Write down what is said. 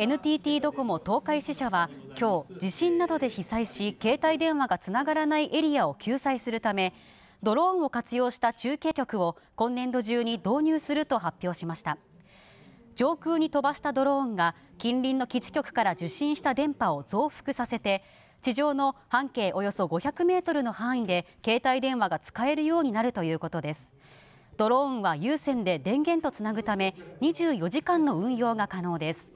NTT ドコモ東海支社は今日地震などで被災し携帯電話がつながらないエリアを救済するためドローンを活用した中継局を今年度中に導入すると発表しました上空に飛ばしたドローンが近隣の基地局から受信した電波を増幅させて地上の半径およそ500メートルの範囲で携帯電話が使えるようになるということですドローンは有線で電源とつなぐため24時間の運用が可能です